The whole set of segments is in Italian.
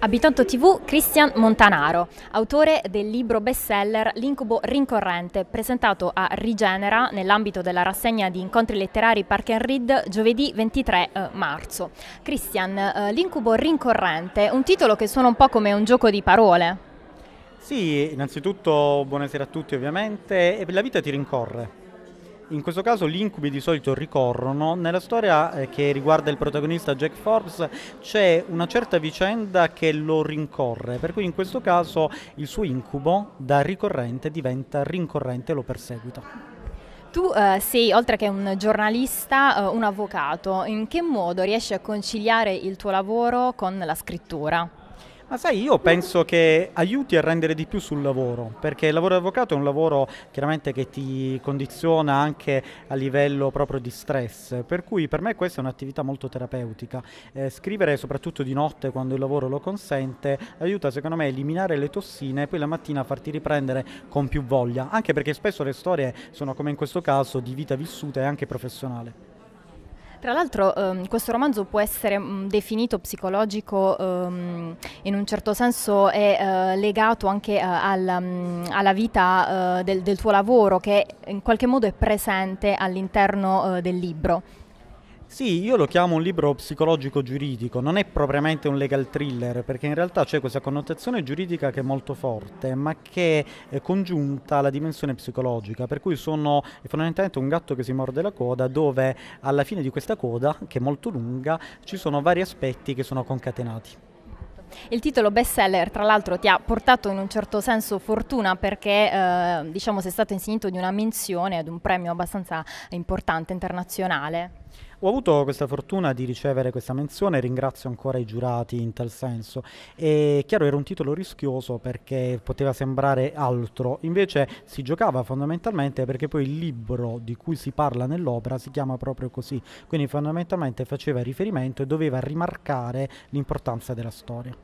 Abitanto TV Cristian Montanaro, autore del libro bestseller L'incubo rincorrente, presentato a Rigenera nell'ambito della rassegna di incontri letterari Park and Read giovedì 23 eh, marzo. Cristian, eh, l'incubo rincorrente, un titolo che suona un po' come un gioco di parole. Sì, innanzitutto buonasera a tutti ovviamente, la vita ti rincorre in questo caso gli incubi di solito ricorrono. Nella storia eh, che riguarda il protagonista Jack Forbes c'è una certa vicenda che lo rincorre, per cui in questo caso il suo incubo da ricorrente diventa rincorrente e lo perseguita. Tu eh, sei, oltre che un giornalista, eh, un avvocato. In che modo riesci a conciliare il tuo lavoro con la scrittura? Ma sai, io penso che aiuti a rendere di più sul lavoro, perché il lavoro d'avvocato è un lavoro chiaramente che ti condiziona anche a livello proprio di stress, per cui per me questa è un'attività molto terapeutica. Eh, scrivere soprattutto di notte quando il lavoro lo consente aiuta secondo me a eliminare le tossine e poi la mattina a farti riprendere con più voglia, anche perché spesso le storie sono come in questo caso di vita vissuta e anche professionale. Tra l'altro ehm, questo romanzo può essere mh, mm, definito psicologico ehm, in un certo senso è eh, legato anche eh, al, mh, mm, alla vita eh, del, del, tuo lavoro che in qualche modo è presente all'interno eh, del libro. Sì, io lo chiamo un libro psicologico giuridico, non è propriamente un legal thriller, perché in realtà c'è questa connotazione giuridica che è molto forte, ma che è congiunta alla dimensione psicologica, per cui sono fondamentalmente un gatto che si morde la coda, dove alla fine di questa coda, che è molto lunga, ci sono vari aspetti che sono concatenati. Il titolo bestseller, tra l'altro, ti ha portato in un certo senso fortuna perché eh, diciamo sei stato insignito di una menzione ad un premio abbastanza importante internazionale. Ho avuto questa fortuna di ricevere questa menzione, ringrazio ancora i giurati in tal senso. È chiaro era un titolo rischioso perché poteva sembrare altro, invece si giocava fondamentalmente perché poi il libro di cui si parla nell'opera si chiama proprio così, quindi fondamentalmente faceva riferimento e doveva rimarcare l'importanza della storia.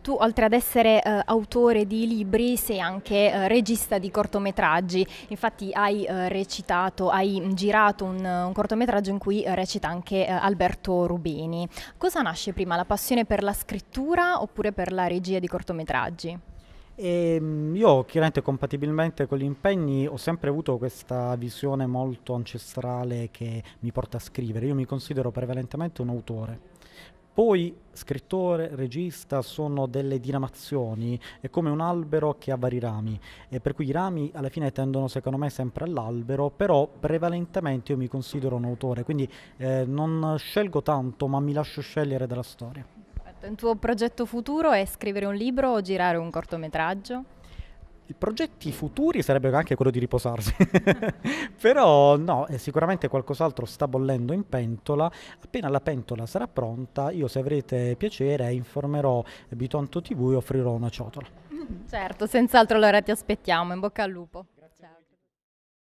Tu oltre ad essere eh, autore di libri sei anche eh, regista di cortometraggi, infatti hai eh, recitato, hai mm, girato un, eh, un, cortometraggio in cui eh, recita anche eh, Alberto Rubini. Cosa nasce prima, la passione per la scrittura oppure per la regia di cortometraggi? E ehm, io chiaramente compatibilmente con gli impegni ho sempre avuto questa visione molto ancestrale che mi porta a scrivere, io mi considero prevalentemente un autore poi scrittore, regista sono delle diramazioni, è come un albero che ha vari rami, e per cui i rami alla fine tendono secondo me sempre all'albero, però prevalentemente io mi considero un autore, quindi eh, non scelgo tanto ma mi lascio scegliere dalla storia. Il tuo progetto futuro è scrivere un libro o girare un cortometraggio? I progetti futuri sarebbero anche quello di riposarsi, però no, eh, sicuramente qualcos'altro sta bollendo in pentola, appena la pentola sarà pronta io se avrete piacere informerò Bitonto TV e offrirò una ciotola. Mm, certo, senz'altro allora ti aspettiamo, in bocca al lupo.